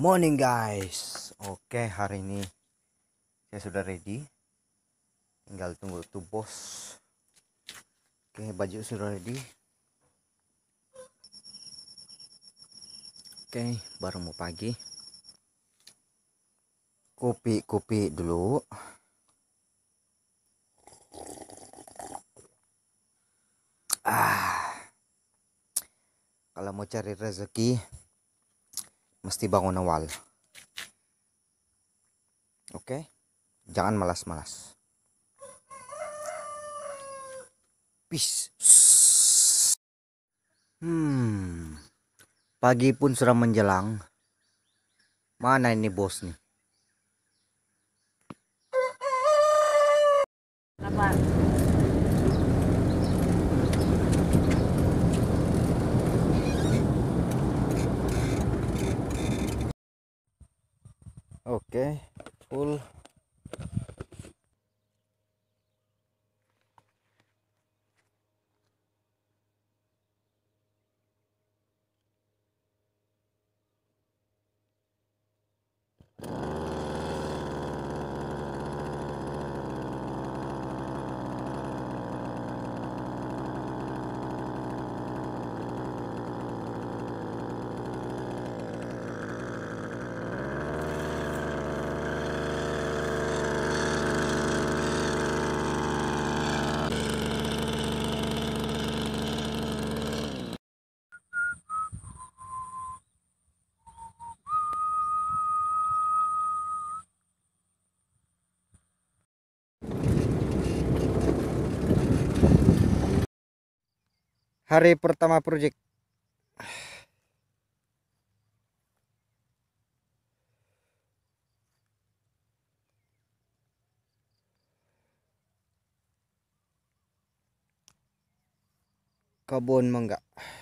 morning guys Oke hari ini Saya sudah ready Tinggal tunggu tuh bos Oke baju sudah ready Oke baru mau pagi Kopi-kopi dulu Ah Kalau mau cari rezeki mesti bangun awal. Oke, okay? jangan malas-malas. Peace. Hmm, pagi pun sudah menjelang. Mana ini bos nih? oke okay, full hari pertama project kebun mangga